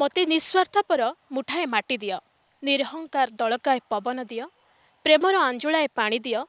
ମୋତେ ନିଃସ୍ୱାର୍ଥପର ମୁଠାଏ ମାଟି ଦିଅ ନିରହଙ୍କାର ଦଳକାଏ ପବନ ଦିଅ ପ୍ରେମର ଆଞ୍ଜୁଳାଏ ପାଣି ଦିଅ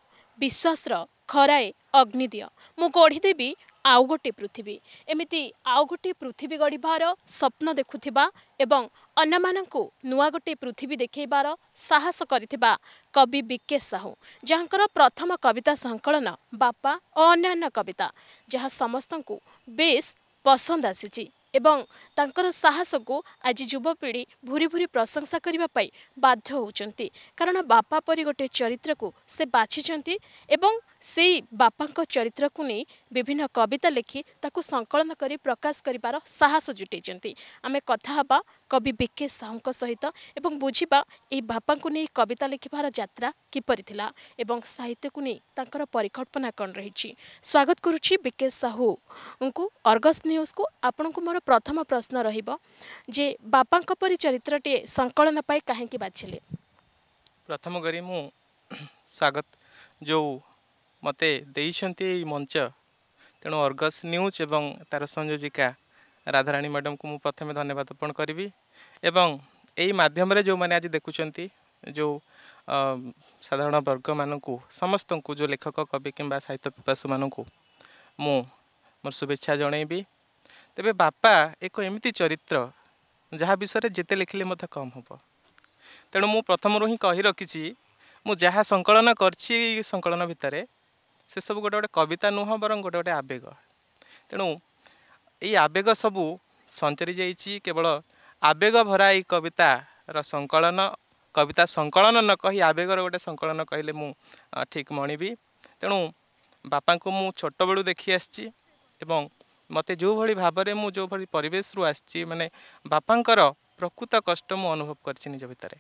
ବିଶ୍ୱାସର ଖରାଏ ଅଗ୍ନି ଦିଅ ମୁଁ ଗଢ଼ିଦେବି ଆଉ ଗୋଟିଏ ପୃଥିବୀ ଏମିତି ଆଉ ଗୋଟିଏ ପୃଥିବୀ ଗଢ଼ିବାର ସ୍ୱପ୍ନ ଦେଖୁଥିବା ଏବଂ ଅନ୍ୟମାନଙ୍କୁ ନୂଆ ଗୋଟିଏ ପୃଥିବୀ ଦେଖାଇବାର ସାହସ କରିଥିବା କବି ବିକେ ସାହୁ ଯାହାଙ୍କର ପ୍ରଥମ କବିତା ସଂକଳନ ବାପା ଓ ଅନ୍ୟାନ୍ୟ କବିତା ଯାହା ସମସ୍ତଙ୍କୁ ବେଶ ପସନ୍ଦ ଆସିଛି ଏବଂ ତାଙ୍କର ସାହସକୁ ଆଜି ଯୁବପିଢ଼ି ଭୁରି ଭୁରି ପ୍ରଶଂସା କରିବା ପାଇଁ ବାଧ୍ୟ ହେଉଛନ୍ତି କାରଣ ବାପା ପରି ଗୋଟିଏ ଚରିତ୍ରକୁ ସେ ବାଛିଛନ୍ତି ଏବଂ ସେଇ ବାପାଙ୍କ ଚରିତ୍ରକୁ ନେଇ ବିଭିନ୍ନ କବିତା ଲେଖି ତାକୁ ସଂକଳନ କରି ପ୍ରକାଶ କରିବାର ସାହସ ଜୁଟେଇଛନ୍ତି ଆମେ କଥା ହେବା କବି ବିକେ ସାହୁଙ୍କ ସହିତ ଏବଂ ବୁଝିବା ଏହି ବାପାଙ୍କୁ ନେଇ କବିତା ଲେଖିବାର ଯାତ୍ରା କିପରି ଥିଲା ଏବଂ ସାହିତ୍ୟକୁ ନେଇ ତାଙ୍କର ପରିକଳ୍ପନା କ'ଣ ରହିଛି ସ୍ୱାଗତ କରୁଛି ବିକେ ସାହୁଙ୍କୁ ଅର୍ଗସ୍ ନ୍ୟୁଜ୍କୁ ଆପଣଙ୍କୁ ମୋର ପ୍ରଥମ ପ୍ରଶ୍ନ ରହିବ ଯେ ବାପାଙ୍କ ପରି ଚରିତ୍ରଟିଏ ସଂକଳନ ପାଇଁ କାହିଁକି ବାଛିଲେ ପ୍ରଥମ କରି ମୁଁ ସ୍ୱାଗତ ଯେଉଁ ମୋତେ ଦେଇଛନ୍ତି ଏଇ ମଞ୍ଚ ତେଣୁ ଅର୍ଗସ୍ ନ୍ୟୁଜ୍ ଏବଂ ତା'ର ସଂଯୋଜିକା ରାଧାରାଣୀ ମ୍ୟାଡ଼ାମ୍କୁ ମୁଁ ପ୍ରଥମେ ଧନ୍ୟବାଦ ଅର୍ପଣ କରିବି ଏବଂ ଏଇ ମାଧ୍ୟମରେ ଯେଉଁମାନେ ଆଜି ଦେଖୁଛନ୍ତି ଯେଉଁ ସାଧାରଣ ବର୍ଗମାନଙ୍କୁ ସମସ୍ତଙ୍କୁ ଯେଉଁ ଲେଖକ କବି କିମ୍ବା ସାହିତ୍ୟ ପିପାସୁମାନଙ୍କୁ ମୁଁ ମୋର ଶୁଭେଚ୍ଛା ଜଣାଇବି ତେବେ ବାପା ଏକ ଏମିତି ଚରିତ୍ର ଯାହା ବିଷୟରେ ଯେତେ ଲେଖିଲେ ମଧ୍ୟ କମ୍ ହେବ ତେଣୁ ମୁଁ ପ୍ରଥମରୁ ହିଁ କହି ରଖିଛି ମୁଁ ଯାହା ସଂକଳନ କରିଛି ସଂକଳନ ଭିତରେ ସେସବୁ ଗୋଟେ ଗୋଟେ କବିତା ନୁହଁ ବରଂ ଗୋଟେ ଗୋଟେ ଆବେଗ ତେଣୁ ଏଇ ଆବେଗ ସବୁ ସଞ୍ଚରି ଯାଇଛି କେବଳ ଆବେଗ ଭରା ଏଇ କବିତାର ସଙ୍କଳନ କବିତା ସଂକଳନ ନ କହି ଆବେଗର ଗୋଟେ ସଙ୍କଳନ କହିଲେ ମୁଁ ଠିକ୍ ମଣିବି ତେଣୁ ବାପାଙ୍କୁ ମୁଁ ଛୋଟବେଳୁ ଦେଖି ଆସିଛି ଏବଂ ମୋତେ ଯେଉଁଭଳି ଭାବରେ ମୁଁ ଯେଉଁଭଳି ପରିବେଶରୁ ଆସିଛି ମାନେ ବାପାଙ୍କର ପ୍ରକୃତ କଷ୍ଟ ମୁଁ ଅନୁଭବ କରିଛି ନିଜ ଭିତରେ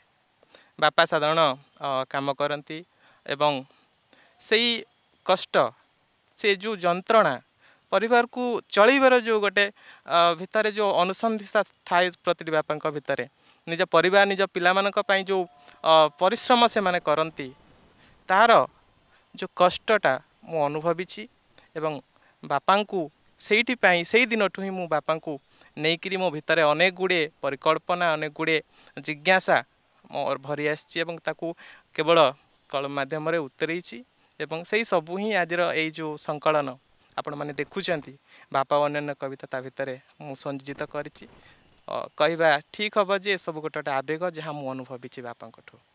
ବାପା ସାଧାରଣ କାମ କରନ୍ତି ଏବଂ ସେଇ କଷ୍ଟ ସେ ଯେଉଁ ଯନ୍ତ୍ରଣା ପରିବାରକୁ ଚଳେଇବାର ଯେଉଁ ଗୋଟେ ଭିତରେ ଯେଉଁ ଅନୁସନ୍ଧିତା ଥାଏ ପ୍ରତିଟି ବାପାଙ୍କ ଭିତରେ ନିଜ ପରିବାର ନିଜ ପିଲାମାନଙ୍କ ପାଇଁ ଯେଉଁ ପରିଶ୍ରମ ସେମାନେ କରନ୍ତି ତା'ର ଯେଉଁ କଷ୍ଟଟା ମୁଁ ଅନୁଭବିଛି ଏବଂ ବାପାଙ୍କୁ ସେଇଥିପାଇଁ ଦିନଠୁ ହିଁ ମୁଁ ବାପାଙ୍କୁ ନେଇକରି ମୋ ଭିତରେ ଅନେକ ଗୁଡ଼ିଏ ପରିକଳ୍ପନା ଅନେକ ଗୁଡ଼ିଏ ଜିଜ୍ଞାସା ମୋର ଭରି ଆସିଛି ଏବଂ ତାକୁ କେବଳ କଳ ମାଧ୍ୟମରେ ଉତ୍ତରେଇଛି ଏବଂ ସେହି ସବୁ ହିଁ ଆଜିର ଏଇ ଯେଉଁ ସଂକଳନ ଆପଣମାନେ ଦେଖୁଛନ୍ତି ବାପା ଅନ୍ୟାନ୍ୟ କବିତା ତା ଭିତରେ ମୁଁ ସଂଯୋଜିତ କରିଛି କହିବା ଠିକ୍ ହେବ ଯେ ଏସବୁ ଗୋଟେ ଗୋଟେ ଆବେଗ ଯାହା ମୁଁ ଅନୁଭବିଛି ବାପାଙ୍କଠୁ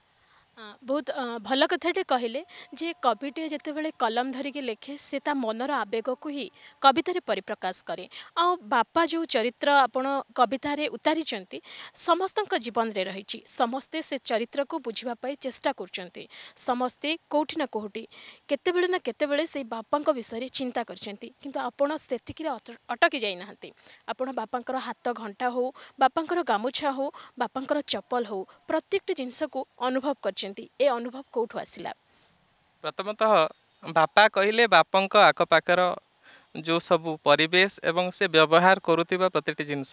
बहुत भल कहले कथाले कविट कलम धरिक लेखे से ता मनर आवेगको हिँड कवित परिप्रकाश करे आउ बा चरित आप कवित उतारिच समस्त से जीवनै रहेसितको बुझ्दापि चेष्टा समस्ते समस्तेटिना के कोबेला केतेबे बापाको विषय चिन्ता गरिन् अटकी आप अटकिहाँ आउँ बापाको हात घंटा हौ बापाको गामुछ हौ बापा चपल हो प्रत्येक को अनुभव गर्छ କରୁଛନ୍ତି ଏ ଅନୁଭବ କେଉଁଠୁ ଆସିଲା ପ୍ରଥମତଃ ବାପା କହିଲେ ବାପାଙ୍କ ଆଖପାଖର ଯେଉଁ ସବୁ ପରିବେଶ ଏବଂ ସେ ବ୍ୟବହାର କରୁଥିବା ପ୍ରତିଟି ଜିନିଷ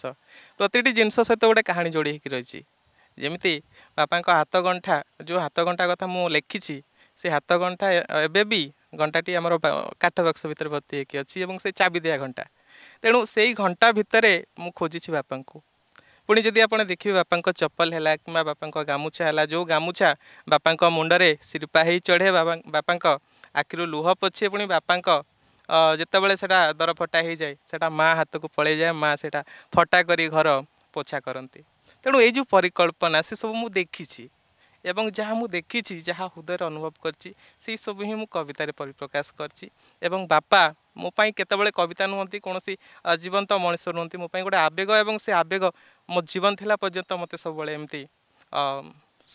ପ୍ରତିଟି ଜିନିଷ ସହିତ ଗୋଟେ କାହାଣୀ ଯୋଡ଼ି ହେଇକି ରହିଛି ଯେମିତି ବାପାଙ୍କ ହାତଗଣ୍ଠା ଯେଉଁ ହାତଗଣ୍ଠା କଥା ମୁଁ ଲେଖିଛି ସେ ହାତଗଣ୍ଠା ଏବେ ବି ଘଣ୍ଟାଟି ଆମର କାଠ ବାକ୍ସ ଭିତରେ ଭର୍ତ୍ତି ହେଇକି ଅଛି ଏବଂ ସେ ଚାବି ଦିଆ ଘଣ୍ଟା ତେଣୁ ସେଇ ଘଣ୍ଟା ଭିତରେ ମୁଁ ଖୋଜିଛି ବାପାଙ୍କୁ ପୁଣି ଯଦି ଆପଣ ଦେଖିବେ ବାପାଙ୍କ ଚପଲ ହେଲା କିମ୍ବା ବାପାଙ୍କ ଗାମୁଛା ହେଲା ଯେଉଁ ଗାମୁଛା ବାପାଙ୍କ ମୁଣ୍ଡରେ ଶିର୍ପା ହେଇ ଚଢ଼େ ବାପାଙ୍କ ଆଖିରୁ ଲୁହ ପୋଛେ ପୁଣି ବାପାଙ୍କ ଯେତେବେଳେ ସେଇଟା ଦର ଫଟା ହେଇଯାଏ ସେଇଟା ମାଆ ହାତକୁ ପଳେଇଯାଏ ମାଆ ସେଇଟା ଫଟା କରି ଘର ପୋଛା କରନ୍ତି ତେଣୁ ଏଇ ଯେଉଁ ପରିକଳ୍ପନା ସେସବୁ ମୁଁ ଦେଖିଛି ଏବଂ ଯାହା ମୁଁ ଦେଖିଛି ଯାହା ହୃଦୟରେ ଅନୁଭବ କରିଛି ସେହିସବୁ ହିଁ ମୁଁ କବିତାରେ ପରିପ୍ରକାଶ କରିଛି ଏବଂ ବାପା ମୋ ପାଇଁ କେତେବେଳେ କବିତା ନୁହନ୍ତି କୌଣସି ଜୀବନ୍ତ ମଣିଷ ନୁହନ୍ତି ମୋ ପାଇଁ ଗୋଟେ ଆବେଗ ଏବଂ ସେ ଆବେଗ ମୋ ଜୀବନ ଥିଲା ପର୍ଯ୍ୟନ୍ତ ମୋତେ ସବୁବେଳେ ଏମିତି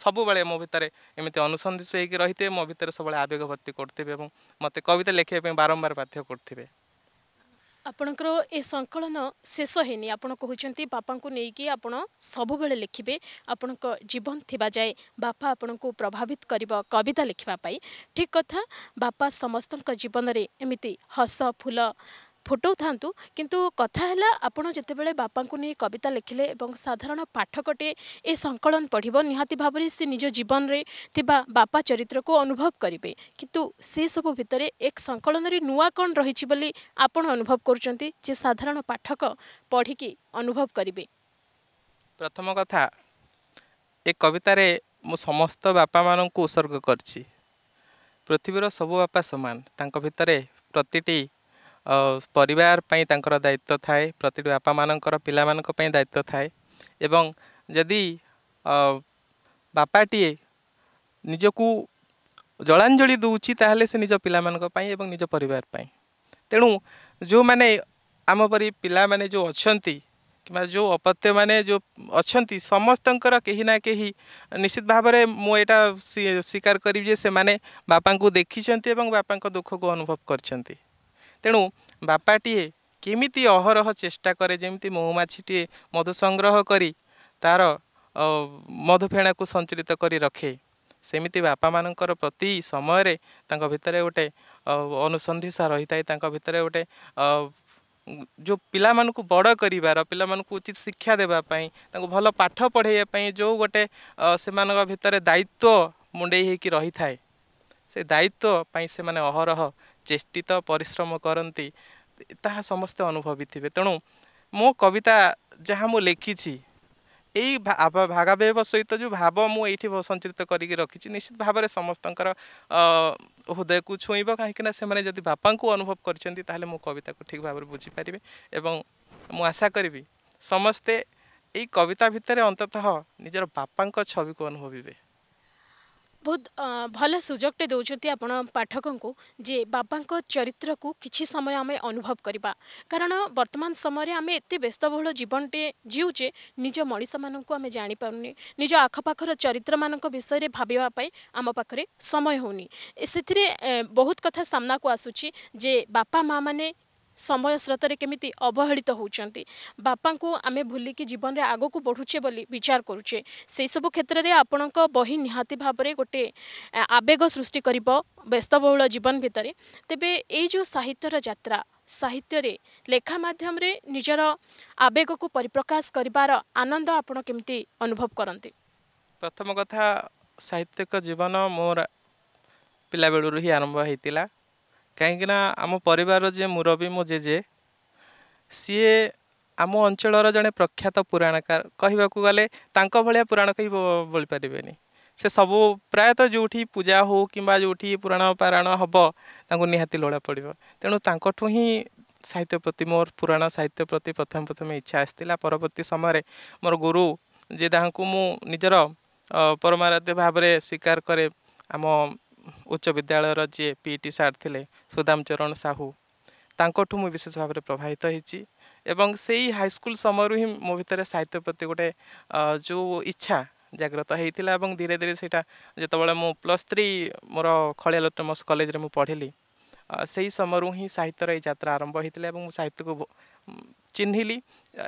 ସବୁବେଳେ ମୋ ଭିତରେ ଏମିତି ଅନୁସନ୍ଧିତ ହେଇକି ରହିଥିବେ ମୋ ଭିତରେ ସବୁବେଳେ ଆବେଗ ଭର୍ତ୍ତି କରୁଥିବେ ଏବଂ ମୋତେ କବିତା ଲେଖିବା ପାଇଁ ବାରମ୍ବାର ବାଧ୍ୟ କରୁଥିବେ ଆପଣଙ୍କର ଏ ସଂକଳନ ଶେଷ ହେଇନି ଆପଣ କହୁଛନ୍ତି ବାପାଙ୍କୁ ନେଇକି ଆପଣ ସବୁବେଳେ ଲେଖିବେ ଆପଣଙ୍କ ଜୀବନ ଥିବା ଯାଏ ବାପା ଆପଣଙ୍କୁ ପ୍ରଭାବିତ କରିବ କବିତା ଲେଖିବା ପାଇଁ ଠିକ୍ କଥା ବାପା ସମସ୍ତଙ୍କ ଜୀବନରେ ଏମିତି ହସ ଫୁଲ ଫୁଟାଉଥାନ୍ତୁ କିନ୍ତୁ କଥା ହେଲା ଆପଣ ଯେତେବେଳେ ବାପାଙ୍କୁ ନେଇ କବିତା ଲେଖିଲେ ଏବଂ ସାଧାରଣ ପାଠକଟିଏ ଏ ସଂକଳନ ପଢ଼ିବ ନିହାତି ଭାବରେ ସେ ନିଜ ଜୀବନରେ ଥିବା ବାପା ଚରିତ୍ରକୁ ଅନୁଭବ କରିବେ କିନ୍ତୁ ସେସବୁ ଭିତରେ ଏକ ସଂକଳନରେ ନୂଆ କ'ଣ ରହିଛି ବୋଲି ଆପଣ ଅନୁଭବ କରୁଛନ୍ତି ଯେ ସାଧାରଣ ପାଠକ ପଢ଼ିକି ଅନୁଭବ କରିବେ ପ୍ରଥମ କଥା ଏ କବିତାରେ ମୁଁ ସମସ୍ତ ବାପାମାନଙ୍କୁ ଉତ୍ସର୍ଗ କରିଛି ପୃଥିବୀର ସବୁ ବାପା ସମାନ ତାଙ୍କ ଭିତରେ ପ୍ରତିଟି ପରିବାର ପାଇଁ ତାଙ୍କର ଦାୟିତ୍ୱ ଥାଏ ପ୍ରତିଟି ବାପାମାନଙ୍କର ପିଲାମାନଙ୍କ ପାଇଁ ଦାୟିତ୍ୱ ଥାଏ ଏବଂ ଯଦି ବାପାଟିଏ ନିଜକୁ ଜଳାଞ୍ଜଳି ଦେଉଛି ତାହେଲେ ସେ ନିଜ ପିଲାମାନଙ୍କ ପାଇଁ ଏବଂ ନିଜ ପରିବାର ପାଇଁ ତେଣୁ ଯେଉଁମାନେ ଆମ ପରି ପିଲାମାନେ ଯେଉଁ ଅଛନ୍ତି କିମ୍ବା ଯେଉଁ ଅପତ୍ୟମାନେ ଯେଉଁ ଅଛନ୍ତି ସମସ୍ତଙ୍କର କେହି ନା କେହି ନିଶ୍ଚିତ ଭାବରେ ମୁଁ ଏଇଟା ସ୍ୱୀକାର କରିବି ଯେ ସେମାନେ ବାପାଙ୍କୁ ଦେଖିଛନ୍ତି ଏବଂ ବାପାଙ୍କ ଦୁଃଖକୁ ଅନୁଭବ କରିଛନ୍ତି ତେଣୁ ବାପାଟିଏ କେମିତି ଅହରହ ଚେଷ୍ଟା କରେ ଯେମିତି ମହୁମାଛିଟିଏ ମଧୁ ସଂଗ୍ରହ କରି ତା'ର ମଧୁ ମଧୁଫେଣାକୁ ସଞ୍ଚରିତ କରି ରଖେ ସେମିତି ବାପାମାନଙ୍କର ପ୍ରତି ସମୟରେ ତାଙ୍କ ଭିତରେ ଗୋଟେ ଅନୁସନ୍ଧିଶା ରହିଥାଏ ତାଙ୍କ ଭିତରେ ଗୋଟେ ଯେଉଁ ପିଲାମାନଙ୍କୁ ବଡ଼ କରିବାର ପିଲାମାନଙ୍କୁ ଉଚିତ ଶିକ୍ଷା ଦେବା ପାଇଁ ତାଙ୍କୁ ଭଲ ପାଠ ପଢ଼େଇବା ପାଇଁ ଯେଉଁ ଗୋଟେ ସେମାନଙ୍କ ଭିତରେ ଦାୟିତ୍ୱ ମୁଣ୍ଡେଇ ହେଇକି ରହିଥାଏ ସେ ଦାୟିତ୍ୱ ପାଇଁ ସେମାନେ ଅହରହ ଚେଷ୍ଟିତ ପରିଶ୍ରମ କରନ୍ତି ତାହା ସମସ୍ତେ ଅନୁଭବି ଥିବେ ତେଣୁ ମୋ କବିତା ଯାହା ମୁଁ ଲେଖିଛି ଏଇ ଭାଗାବେବ ସହିତ ଯେଉଁ ଭାବ ମୁଁ ଏଇଠି ସଞ୍ଚିତ କରିକି ରଖିଛି ନିଶ୍ଚିତ ଭାବରେ ସମସ୍ତଙ୍କର ହୃଦୟକୁ ଛୁଇଁବ କାହିଁକିନା ସେମାନେ ଯଦି ବାପାଙ୍କୁ ଅନୁଭବ କରିଛନ୍ତି ତାହେଲେ ମୋ କବିତାକୁ ଠିକ୍ ଭାବରେ ବୁଝିପାରିବେ ଏବଂ ମୁଁ ଆଶା କରିବି ସମସ୍ତେ ଏଇ କବିତା ଭିତରେ ଅନ୍ତତଃ ନିଜର ବାପାଙ୍କ ଛବିକୁ ଅନୁଭବିବେ ବହୁତ ଭଲ ସୁଯୋଗଟେ ଦେଉଛନ୍ତି ଆପଣ ପାଠକଙ୍କୁ ଯେ ବାପାଙ୍କ ଚରିତ୍ରକୁ କିଛି ସମୟ ଆମେ ଅନୁଭବ କରିବା କାରଣ ବର୍ତ୍ତମାନ ସମୟରେ ଆମେ ଏତେ ବ୍ୟସ୍ତବହୁଳ ଜୀବନଟେ ଜିଉଛେ ନିଜ ମଣିଷମାନଙ୍କୁ ଆମେ ଜାଣିପାରୁନି ନିଜ ଆଖପାଖର ଚରିତ୍ରମାନଙ୍କ ବିଷୟରେ ଭାବିବା ପାଇଁ ଆମ ପାଖରେ ସମୟ ହେଉନି ସେଥିରେ ବହୁତ କଥା ସାମ୍ନାକୁ ଆସୁଛି ଯେ ବାପା ମାଆ ମାନେ ସମୟ ସ୍ରୋତରେ କେମିତି ଅବହେଳିତ ହେଉଛନ୍ତି ବାପାଙ୍କୁ ଆମେ ଭୁଲିକି ଜୀବନରେ ଆଗକୁ ବଢ଼ୁଛେ ବୋଲି ବିଚାର କରୁଛେ ସେହିସବୁ କ୍ଷେତ୍ରରେ ଆପଣଙ୍କ ବହି ନିହାତି ଭାବରେ ଗୋଟିଏ ଆବେଗ ସୃଷ୍ଟି କରିବ ବ୍ୟସ୍ତବହୁଳ ଜୀବନ ଭିତରେ ତେବେ ଏଇ ଯେଉଁ ସାହିତ୍ୟର ଯାତ୍ରା ସାହିତ୍ୟରେ ଲେଖା ମାଧ୍ୟମରେ ନିଜର ଆବେଗକୁ ପରିପ୍ରକାଶ କରିବାର ଆନନ୍ଦ ଆପଣ କେମିତି ଅନୁଭବ କରନ୍ତି ପ୍ରଥମ କଥା ସାହିତ୍ୟିକ ଜୀବନ ମୋର ପିଲାବେଳରୁ ହିଁ ଆରମ୍ଭ ହୋଇଥିଲା କାହିଁକି ନା ଆମ ପରିବାରର ଯିଏ ମୁରବୀ ମୋ ଜେଜେ ସିଏ ଆମ ଅଞ୍ଚଳର ଜଣେ ପ୍ରଖ୍ୟାତ ପୁରାଣକାର କହିବାକୁ ଗଲେ ତାଙ୍କ ଭଳିଆ ପୁରାଣ କହି ବୋଲିପାରିବେନି ସେ ସବୁ ପ୍ରାୟତଃ ଯେଉଁଠି ପୂଜା ହଉ କିମ୍ବା ଯେଉଁଠି ପୁରାଣ ପାରାୟଣ ହବ ତାଙ୍କୁ ନିହାତି ଲୋଡ଼ା ପଡ଼ିବ ତେଣୁ ତାଙ୍କଠୁ ହିଁ ସାହିତ୍ୟ ପ୍ରତି ମୋର ପୁରାଣ ସାହିତ୍ୟ ପ୍ରତି ପ୍ରଥମେ ପ୍ରଥମେ ଇଚ୍ଛା ଆସିଥିଲା ପରବର୍ତ୍ତୀ ସମୟରେ ମୋର ଗୁରୁ ଯିଏ ତାହାଙ୍କୁ ମୁଁ ନିଜର ପରମାରାଧ୍ୟ ଭାବରେ ସ୍ୱୀକାର କରେ ଆମ ଉଚ୍ଚ ବିଦ୍ୟାଳୟର ଯିଏ ପି ଇ ଟି ସାର୍ ଥିଲେ ସୁଦାମ ଚରଣ ସାହୁ ତାଙ୍କଠୁ ମୁଁ ବିଶେଷ ଭାବରେ ପ୍ରଭାବିତ ହୋଇଛି ଏବଂ ସେଇ ହାଇସ୍କୁଲ ସମୟରୁ ହିଁ ମୋ ଭିତରେ ସାହିତ୍ୟ ପ୍ରତି ଗୋଟେ ଯେଉଁ ଇଚ୍ଛା ଜାଗ୍ରତ ହୋଇଥିଲା ଏବଂ ଧୀରେ ଧୀରେ ସେଇଟା ଯେତେବେଳେ ମୁଁ ପ୍ଲସ୍ ଥ୍ରୀ ମୋର ଖଳିଆ ଲଟମସ୍ କଲେଜରେ ମୁଁ ପଢ଼ିଲି ସେହି ସମୟରୁ ହିଁ ସାହିତ୍ୟର ଏଇ ଯାତ୍ରା ଆରମ୍ଭ ହୋଇଥିଲା ଏବଂ ମୁଁ ସାହିତ୍ୟକୁ ଚିହ୍ନିଲି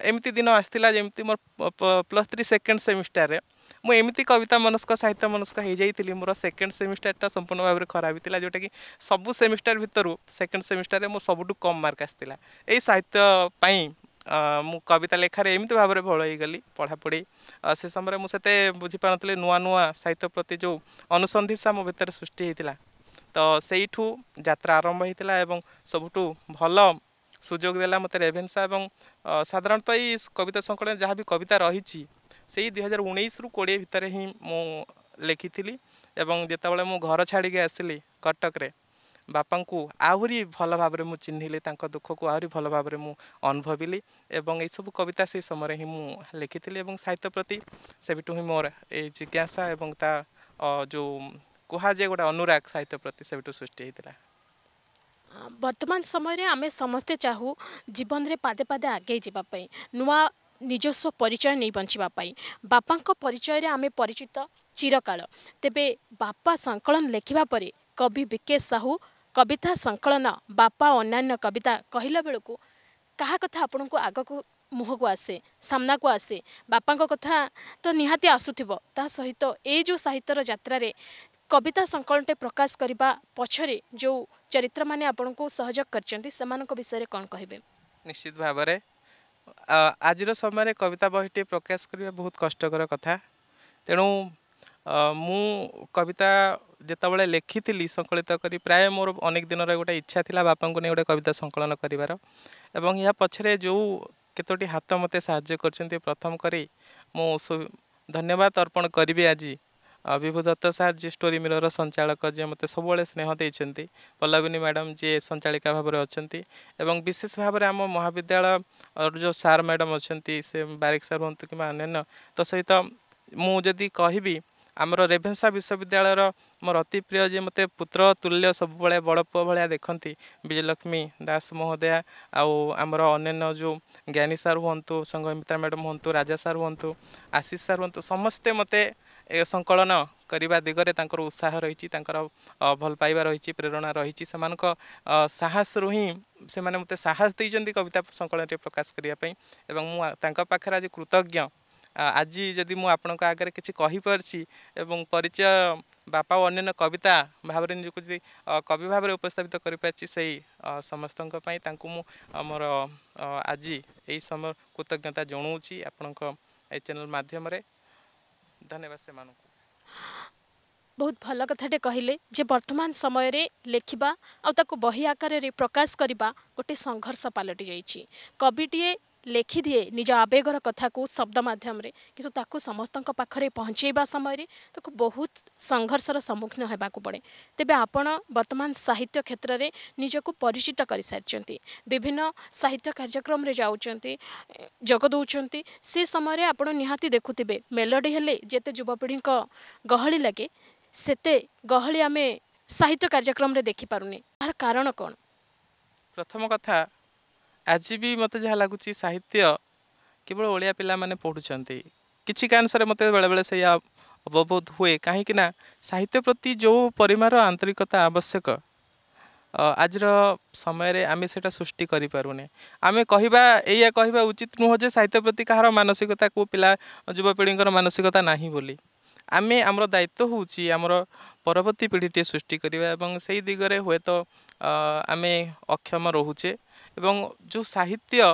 ଏମିତି ଦିନ ଆସିଥିଲା ଯେମିତି ମୋର ପ୍ଲସ୍ ଥ୍ରୀ ସେକେଣ୍ଡ ସେମିଷ୍ଟାରରେ ମୁଁ ଏମିତି କବିତା ମନସ୍କ ସାହିତ୍ୟ ମନସ୍କ ହେଇଯାଇଥିଲି ମୋର ସେକେଣ୍ଡ ସେମିଷ୍ଟାରଟା ସମ୍ପୂର୍ଣ୍ଣ ଭାବରେ ଖରାପ ହେଇଥିଲା ଯେଉଁଟାକି ସବୁ ସେମିଷ୍ଟାର ଭିତରୁ ସେକେଣ୍ଡ ସେମିଷ୍ଟାରରେ ମୋ ସବୁଠୁ କମ୍ ମାର୍କ ଆସିଥିଲା ଏଇ ସାହିତ୍ୟ ପାଇଁ ମୁଁ କବିତା ଲେଖାରେ ଏମିତି ଭାବରେ ଭଲ ହେଇଗଲି ପଢ଼ାପଢ଼ି ସେ ସମୟରେ ମୁଁ ସେତେ ବୁଝିପାରୁନଥିଲି ନୂଆ ନୂଆ ସାହିତ୍ୟ ପ୍ରତି ଯେଉଁ ଅନୁସନ୍ଧିତ୍ସା ମୋ ଭିତରେ ସୃଷ୍ଟି ହେଇଥିଲା ତ ସେଇଠୁ ଯାତ୍ରା ଆରମ୍ଭ ହେଇଥିଲା ଏବଂ ସବୁଠୁ ଭଲ ସୁଯୋଗ ଦେଲା ମୋତେ ରେଭେନ୍ସା ଏବଂ ସାଧାରଣତଃ ଏଇ କବିତା ସଂକଳନ ଯାହା ବି କବିତା ରହିଛି ସେଇ ଦୁଇ ହଜାର ଉଣେଇଶରୁ କୋଡ଼ିଏ ଭିତରେ ହିଁ ମୁଁ ଲେଖିଥିଲି ଏବଂ ଯେତେବେଳେ ମୁଁ ଘର ଛାଡ଼ିକି ଆସିଲି କଟକରେ ବାପାଙ୍କୁ ଆହୁରି ଭଲ ଭାବରେ ମୁଁ ଚିହ୍ନିଲି ତାଙ୍କ ଦୁଃଖକୁ ଆହୁରି ଭଲ ଭାବରେ ମୁଁ ଅନୁଭବିଲି ଏବଂ ଏହିସବୁ କବିତା ସେହି ସମୟରେ ହିଁ ମୁଁ ଲେଖିଥିଲି ଏବଂ ସାହିତ୍ୟ ପ୍ରତି ସେବେଠୁ ହିଁ ମୋର ଏଇ ଜିଜ୍ଞାସା ଏବଂ ତା ଯେଉଁ କୁହାଯାଏ ଗୋଟେ ଅନୁରାଗ ସାହିତ୍ୟ ପ୍ରତି ସେବେଠୁ ସୃଷ୍ଟି ହୋଇଥିଲା ବର୍ତ୍ତମାନ ସମୟରେ ଆମେ ସମସ୍ତେ ଚାହୁଁ ଜୀବନରେ ପାଦେ ପାଦେ ଆଗେଇ ଯିବା ପାଇଁ ନୂଆ ନିଜସ୍ୱ ପରିଚୟ ନେଇ ବଞ୍ଚିବା ପାଇଁ ବାପାଙ୍କ ପରିଚୟରେ ଆମେ ପରିଚିତ ଚିରକାଳ ତେବେ ବାପା ସଂକଳନ ଲେଖିବା ପରେ କବି ବିକେଶ ସାହୁ କବିତା ସଂକଳନ ବାପା ଅନ୍ୟାନ୍ୟ କବିତା କହିଲା ବେଳକୁ କାହା କଥା ଆପଣଙ୍କୁ ଆଗକୁ ମୁହଁକୁ ଆସେ ସାମ୍ନାକୁ ଆସେ ବାପାଙ୍କ କଥା ତ ନିହାତି ଆସୁଥିବ ତା ସହିତ ଏ ଯେଉଁ ସାହିତ୍ୟର ଯାତ୍ରାରେ କବିତା ସଂକଳନଟେ ପ୍ରକାଶ କରିବା ପଛରେ ଯେଉଁ ଚରିତ୍ରମାନେ ଆପଣଙ୍କୁ ସହଯୋଗ କରିଛନ୍ତି ସେମାନଙ୍କ ବିଷୟରେ କ'ଣ କହିବେ ନିଶ୍ଚିତ ଭାବରେ ଆଜିର ସମୟରେ କବିତା ବହିଟି ପ୍ରକାଶ କରିବା ବହୁତ କଷ୍ଟକର କଥା ତେଣୁ ମୁଁ କବିତା ଯେତେବେଳେ ଲେଖିଥିଲି ସଂକଳିତ କରି ପ୍ରାୟ ମୋର ଅନେକ ଦିନର ଗୋଟେ ଇଚ୍ଛା ଥିଲା ବାପାଙ୍କୁ ନେଇ ଗୋଟେ କବିତା ସଂକଳନ କରିବାର ଏବଂ ଏହା ପଛରେ ଯେଉଁ କେତୋଟି ହାତ ମୋତେ ସାହାଯ୍ୟ କରିଛନ୍ତି ପ୍ରଥମ କରି ମୁଁ ଧନ୍ୟବାଦ ଅର୍ପଣ କରିବି ଆଜି ବିଭୁଦତ୍ତ ସାର୍ ଯିଏ ଷ୍ଟୋରି ମିରର ସଞ୍ଚାଳକ ଯିଏ ମୋତେ ସବୁବେଳେ ସ୍ନେହ ଦେଇଛନ୍ତି ପଲ୍ଲବିନୀ ମ୍ୟାଡ଼ାମ୍ ଯିଏ ସଞ୍ଚାଳିକା ଭାବରେ ଅଛନ୍ତି ଏବଂ ବିଶେଷ ଭାବରେ ଆମ ମହାବିଦ୍ୟାଳୟ ଯେଉଁ ସାର୍ ମ୍ୟାଡ଼ାମ୍ ଅଛନ୍ତି ସେ ବାରିକ ସାର୍ ହୁଅନ୍ତୁ କିମ୍ବା ଅନ୍ୟାନ୍ୟ ତ ସହିତ ମୁଁ ଯଦି କହିବି ଆମର ରେଭେନ୍ସା ବିଶ୍ୱବିଦ୍ୟାଳୟର ମୋର ଅତି ପ୍ରିୟ ଯିଏ ମୋତେ ପୁତ୍ର ତୁଲ୍ୟ ସବୁବେଳେ ବଡ଼ ପୁଅ ଭଳିଆ ଦେଖନ୍ତି ବିଜୟଲକ୍ଷ୍ମୀ ଦାସ ମହୋଦୟା ଆଉ ଆମର ଅନ୍ୟାନ୍ୟ ଯେଉଁ ଜ୍ଞାନୀ ସାର୍ ହୁଅନ୍ତୁ ସଂଘମିତ୍ରା ମ୍ୟାଡ଼ାମ୍ ହୁଅନ୍ତୁ ରାଜା ସାର୍ ହୁଅନ୍ତୁ ଆଶିଷ ସାର୍ ହୁଅନ୍ତୁ ସମସ୍ତେ ମୋତେ ଏ ସଙ୍କଳନ କରିବା ଦିଗରେ ତାଙ୍କର ଉତ୍ସାହ ରହିଛି ତାଙ୍କର ଭଲ ପାଇବା ରହିଛି ପ୍ରେରଣା ରହିଛି ସେମାନଙ୍କ ସାହସରୁ ହିଁ ସେମାନେ ମୋତେ ସାହସ ଦେଇଛନ୍ତି କବିତା ସଂକଳନରେ ପ୍ରକାଶ କରିବା ପାଇଁ ଏବଂ ମୁଁ ତାଙ୍କ ପାଖରେ ଆଜି କୃତଜ୍ଞ ଆଜି ଯଦି ମୁଁ ଆପଣଙ୍କ ଆଗରେ କିଛି କହିପାରୁଛି ଏବଂ ପରିଚୟ ବାପା ଓ ଅନ୍ୟାନ୍ୟ କବିତା ଭାବରେ ନିଜକୁ ଯଦି କବି ଭାବରେ ଉପସ୍ଥାପିତ କରିପାରିଛି ସେଇ ସମସ୍ତଙ୍କ ପାଇଁ ତାଙ୍କୁ ମୁଁ ମୋର ଆଜି ଏଇ ସମୟ କୃତଜ୍ଞତା ଜଣାଉଛି ଆପଣଙ୍କ ଏ ଚ୍ୟାନେଲ୍ ମାଧ୍ୟମରେ ଧନ୍ୟବାଦ ସେମାନଙ୍କୁ ବହୁତ ଭଲ କଥାଟେ କହିଲେ ଯେ ବର୍ତ୍ତମାନ ସମୟରେ ଲେଖିବା ଆଉ ତାକୁ ବହି ଆକାରରେ ପ୍ରକାଶ କରିବା ଗୋଟେ ସଂଘର୍ଷ ପାଲଟି ଯାଇଛି କବିଟିଏ ଲେଖିଦିଏ ନିଜ ଆବେଗର କଥାକୁ ଶବ୍ଦ ମାଧ୍ୟମରେ କିନ୍ତୁ ତାକୁ ସମସ୍ତଙ୍କ ପାଖରେ ପହଞ୍ଚାଇବା ସମୟରେ ତାକୁ ବହୁତ ସଂଘର୍ଷର ସମ୍ମୁଖୀନ ହେବାକୁ ପଡ଼େ ତେବେ ଆପଣ ବର୍ତ୍ତମାନ ସାହିତ୍ୟ କ୍ଷେତ୍ରରେ ନିଜକୁ ପରିଚିତ କରିସାରିଛନ୍ତି ବିଭିନ୍ନ ସାହିତ୍ୟ କାର୍ଯ୍ୟକ୍ରମରେ ଯାଉଛନ୍ତି ଯୋଗ ଦେଉଛନ୍ତି ସେ ସମୟରେ ଆପଣ ନିହାତି ଦେଖୁଥିବେ ମେଲୋଡ଼ି ହେଲେ ଯେତେ ଯୁବପିଢ଼ିଙ୍କ ଗହଳି ଲାଗେ ସେତେ ଗହଳି ଆମେ ସାହିତ୍ୟ କାର୍ଯ୍ୟକ୍ରମରେ ଦେଖିପାରୁନି ତାହାର କାରଣ କ'ଣ ପ୍ରଥମ କଥା ଆଜି ବି ମୋତେ ଯାହା ଲାଗୁଛି ସାହିତ୍ୟ କେବଳ ଓଡ଼ିଆ ପିଲାମାନେ ପଢ଼ୁଛନ୍ତି କିଛି କାଂଶରେ ମୋତେ ବେଳେବେଳେ ସେଇଆ ଅବବୋଧ ହୁଏ କାହିଁକିନା ସାହିତ୍ୟ ପ୍ରତି ଯେଉଁ ପରିମାଣର ଆନ୍ତରିକତା ଆବଶ୍ୟକ ଆଜିର ସମୟରେ ଆମେ ସେଇଟା ସୃଷ୍ଟି କରିପାରୁନେ ଆମେ କହିବା ଏଇଆ କହିବା ଉଚିତ ନୁହେଁ ଯେ ସାହିତ୍ୟ ପ୍ରତି କାହାର ମାନସିକତା କେଉଁ ପିଲା ଯୁବପିଢ଼ିଙ୍କର ମାନସିକତା ନାହିଁ ବୋଲି ଆମେ ଆମର ଦାୟିତ୍ୱ ହେଉଛି ଆମର ପରବର୍ତ୍ତୀ ପିଢ଼ିଟିଏ ସୃଷ୍ଟି କରିବା ଏବଂ ସେଇ ଦିଗରେ ହୁଏତ ଆମେ ଅକ୍ଷମ ରହୁଛେ ଏବଂ ଯେଉଁ ସାହିତ୍ୟ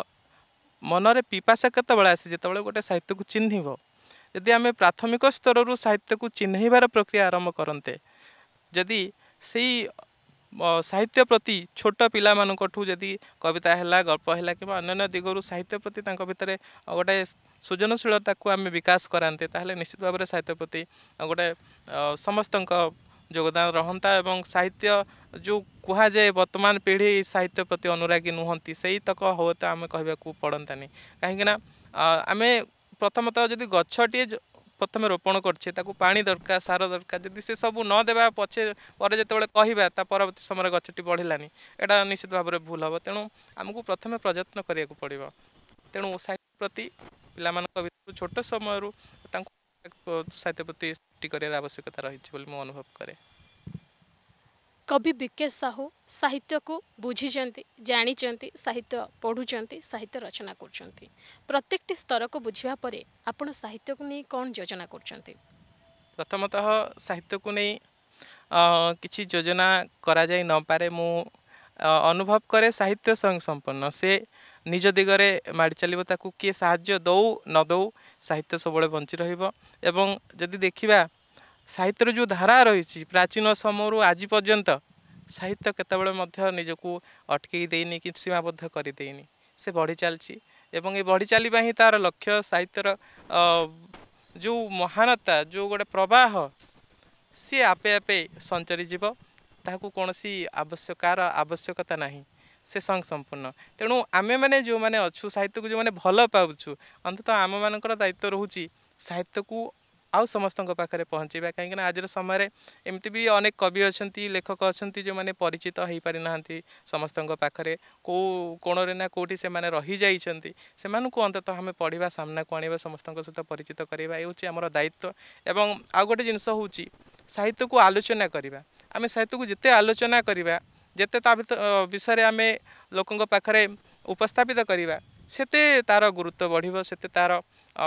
ମନରେ ପିପାସା କେତେବେଳେ ଆସେ ଯେତେବେଳେ ଗୋଟେ ସାହିତ୍ୟକୁ ଚିହ୍ନିବ ଯଦି ଆମେ ପ୍ରାଥମିକ ସ୍ତରରୁ ସାହିତ୍ୟକୁ ଚିହ୍ନେଇବାର ପ୍ରକ୍ରିୟା ଆରମ୍ଭ କରନ୍ତେ ଯଦି ସେଇ ସାହିତ୍ୟ ପ୍ରତି ଛୋଟ ପିଲାମାନଙ୍କଠୁ ଯଦି କବିତା ହେଲା ଗଳ୍ପ ହେଲା କିମ୍ବା ଅନ୍ୟାନ୍ୟ ଦିଗରୁ ସାହିତ୍ୟ ପ୍ରତି ତାଙ୍କ ଭିତରେ ଗୋଟେ ସୃଜନଶୀଳତାକୁ ଆମେ ବିକାଶ କରାନ୍ତେ ତାହେଲେ ନିଶ୍ଚିତ ଭାବରେ ସାହିତ୍ୟ ପ୍ରତି ଗୋଟେ ସମସ୍ତଙ୍କ ଯୋଗଦାନ ରହନ୍ତା ଏବଂ ସାହିତ୍ୟ ଯେଉଁ କୁହାଯାଏ ବର୍ତ୍ତମାନ ପିଢ଼ି ସାହିତ୍ୟ ପ୍ରତି ଅନୁରାଗୀ ନୁହନ୍ତି ସେଇତକ ହୁଏତ ଆମେ କହିବାକୁ ପଡ଼ନ୍ତାନି କାହିଁକିନା ଆମେ ପ୍ରଥମତଃ ଯଦି ଗଛଟିଏ ପ୍ରଥମେ ରୋପଣ କରୁଛେ ତାକୁ ପାଣି ଦରକାର ସାର ଦରକାର ଯଦି ସେ ସବୁ ନ ଦେବା ପଛେ ପରେ ଯେତେବେଳେ କହିବା ତା ପରବର୍ତ୍ତୀ ସମୟରେ ଗଛଟି ବଢ଼ିଲାନି ଏଇଟା ନିଶ୍ଚିତ ଭାବରେ ଭୁଲ ହେବ ତେଣୁ ଆମକୁ ପ୍ରଥମେ ପ୍ରଯତ୍ନ କରିବାକୁ ପଡ଼ିବ ତେଣୁ ସାହିତ୍ୟ ପ୍ରତି ପିଲାମାନଙ୍କ ଭିତରୁ ଛୋଟ ସମୟରୁ ତାଙ୍କୁ ସାହିତ୍ୟ ପ୍ରତି ସୃଷ୍ଟି କରିବାର ଆବଶ୍ୟକତା ରହିଛି ବୋଲି ମୁଁ ଅନୁଭବ କରେ କବି ବିକେଶ ସାହୁ ସାହିତ୍ୟକୁ ବୁଝିଛନ୍ତି ଜାଣିଛନ୍ତି ସାହିତ୍ୟ ପଢ଼ୁଛନ୍ତି ସାହିତ୍ୟ ରଚନା କରୁଛନ୍ତି ପ୍ରତ୍ୟେକଟି ସ୍ତରକୁ ବୁଝିବା ପରେ ଆପଣ ସାହିତ୍ୟକୁ ନେଇ କ'ଣ ଯୋଜନା କରୁଛନ୍ତି ପ୍ରଥମତଃ ସାହିତ୍ୟକୁ ନେଇ କିଛି ଯୋଜନା କରାଯାଇ ନପାରେ ମୁଁ ଅନୁଭବ କରେ ସାହିତ୍ୟ ସ୍ୱୟଂ ସମ୍ପନ୍ନ ସେ ନିଜ ଦିଗରେ ମାଡ଼ି ଚାଲିବ ତାକୁ କିଏ ସାହାଯ୍ୟ ଦେଉ ନ ଦେଉ ସାହିତ୍ୟ ସବୁବେଳେ ବଞ୍ଚି ରହିବ ଏବଂ ଯଦି ଦେଖିବା ସାହିତ୍ୟର ଯେଉଁ ଧାରା ରହିଛି ପ୍ରାଚୀନ ସମୟରୁ ଆଜି ପର୍ଯ୍ୟନ୍ତ ସାହିତ୍ୟ କେତେବେଳେ ମଧ୍ୟ ନିଜକୁ ଅଟକେଇ ଦେଇନି କି ସୀମାବଦ୍ଧ କରିଦେଇନି ସେ ବଢ଼ି ଚାଲିଛି ଏବଂ ଏ ବଢ଼ି ଚାଲିବା ହିଁ ତା'ର ଲକ୍ଷ୍ୟ ସାହିତ୍ୟର ଯେଉଁ ମହାନତା ଯେଉଁ ଗୋଟେ ପ୍ରବାହ ସିଏ ଆପେ ଆପେ ସଞ୍ଚରିଯିବ ତାହାକୁ କୌଣସି ଆବଶ୍ୟକ ଆବଶ୍ୟକତା ନାହିଁ ସେ ସଙ୍ଗ ସମ୍ପୂର୍ଣ୍ଣ ତେଣୁ ଆମେମାନେ ଯେଉଁମାନେ ଅଛୁ ସାହିତ୍ୟକୁ ଯେଉଁମାନେ ଭଲ ପାଉଛୁ ଅନ୍ତତଃ ଆମମାନଙ୍କର ଦାୟିତ୍ୱ ରହୁଛି ସାହିତ୍ୟକୁ ଆଉ ସମସ୍ତଙ୍କ ପାଖରେ ପହଞ୍ଚାଇବା କାହିଁକିନା ଆଜିର ସମୟରେ ଏମିତି ବି ଅନେକ କବି ଅଛନ୍ତି ଲେଖକ ଅଛନ୍ତି ଯେଉଁମାନେ ପରିଚିତ ହୋଇପାରିନାହାନ୍ତି ସମସ୍ତଙ୍କ ପାଖରେ କେଉଁ କୋଣରେ ନା କେଉଁଠି ସେମାନେ ରହିଯାଇଛନ୍ତି ସେମାନଙ୍କୁ ଅନ୍ତତଃ ଆମେ ପଢ଼ିବା ସାମ୍ନାକୁ ଆଣିବା ସମସ୍ତଙ୍କ ସହିତ ପରିଚିତ କରିବା ଏ ହେଉଛି ଆମର ଦାୟିତ୍ୱ ଏବଂ ଆଉ ଗୋଟେ ଜିନିଷ ହେଉଛି ସାହିତ୍ୟକୁ ଆଲୋଚନା କରିବା ଆମେ ସାହିତ୍ୟକୁ ଯେତେ ଆଲୋଚନା କରିବା ଯେତେ ତା ବିଷୟରେ ଆମେ ଲୋକଙ୍କ ପାଖରେ ଉପସ୍ଥାପିତ କରିବା ସେତେ ତାର ଗୁରୁତ୍ୱ ବଢ଼ିବ ସେତେ ତାର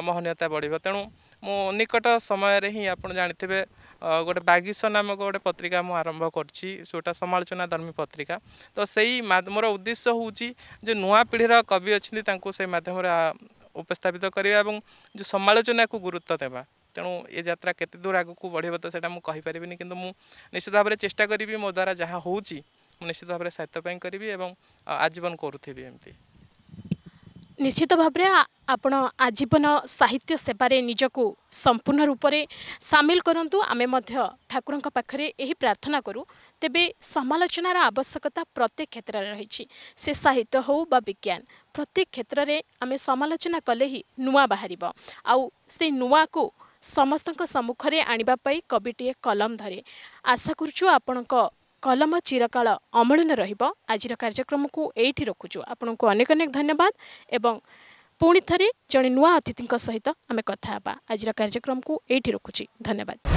ମହନୀୟତା ବଢ଼ିବ ତେଣୁ ମୁଁ ନିକଟ ସମୟରେ ହିଁ ଆପଣ ଜାଣିଥିବେ ଗୋଟେ ବାଗିଶ ନାମକ ଗୋଟେ ପତ୍ରିକା ମୁଁ ଆରମ୍ଭ କରୁଛି ଯେଉଁଟା ସମାଲୋଚନା ଧର୍ମୀ ପତ୍ରିକା ତ ସେଇ ମୋର ଉଦ୍ଦେଶ୍ୟ ହେଉଛି ଯେ ନୂଆ ପିଢ଼ିର କବି ଅଛନ୍ତି ତାଙ୍କୁ ସେଇ ମାଧ୍ୟମରେ ଉପସ୍ଥାପିତ କରିବା ଏବଂ ଯେଉଁ ସମାଲୋଚନାକୁ ଗୁରୁତ୍ୱ ଦେବା ତେଣୁ ଏ ଯାତ୍ରା କେତେ ଦୂର ଆଗକୁ ବଢ଼ିବ ତ ସେଇଟା ମୁଁ କହିପାରିବିନି କିନ୍ତୁ ମୁଁ ନିଶ୍ଚିତ ଭାବରେ ଚେଷ୍ଟା କରିବି ମୋ ଦ୍ୱାରା ଯାହା ହେଉଛି ମୁଁ ନିଶ୍ଚିତ ଭାବରେ ସାହିତ୍ୟ ପାଇଁ କରିବି ଏବଂ ଆଜୀବନ କରୁଥିବି ଏମିତି ନିଶ୍ଚିତ ଭାବରେ ଆପଣ ଆଜୀବନ ସାହିତ୍ୟ ସେବାରେ ନିଜକୁ ସମ୍ପୂର୍ଣ୍ଣ ରୂପରେ ସାମିଲ କରନ୍ତୁ ଆମେ ମଧ୍ୟ ଠାକୁରଙ୍କ ପାଖରେ ଏହି ପ୍ରାର୍ଥନା କରୁ ତେବେ ସମାଲୋଚନାର ଆବଶ୍ୟକତା ପ୍ରତ୍ୟେକ କ୍ଷେତ୍ରରେ ରହିଛି ସେ ସାହିତ୍ୟ ହେଉ ବା ବିଜ୍ଞାନ ପ୍ରତ୍ୟେକ କ୍ଷେତ୍ରରେ ଆମେ ସମାଲୋଚନା କଲେ ହିଁ ନୂଆ ବାହାରିବ ଆଉ ସେ ନୂଆକୁ ସମସ୍ତଙ୍କ ସମ୍ମୁଖରେ ଆଣିବା ପାଇଁ କବିଟିଏ କଲମ ଧରେ ଆଶା କରୁଛୁ ଆପଣଙ୍କ କଲମ ଚିରକାଳ ଅମଳିନ ରହିବ ଆଜିର କାର୍ଯ୍ୟକ୍ରମକୁ ଏଇଠି ରଖୁଛୁ ଆପଣଙ୍କୁ ଅନେକ ଅନେକ ଧନ୍ୟବାଦ ଏବଂ ପୁଣି ଥରେ ଜଣେ ନୂଆ ଅତିଥିଙ୍କ ସହିତ ଆମେ କଥା ହେବା ଆଜିର କାର୍ଯ୍ୟକ୍ରମକୁ ଏଇଠି ରଖୁଛି ଧନ୍ୟବାଦ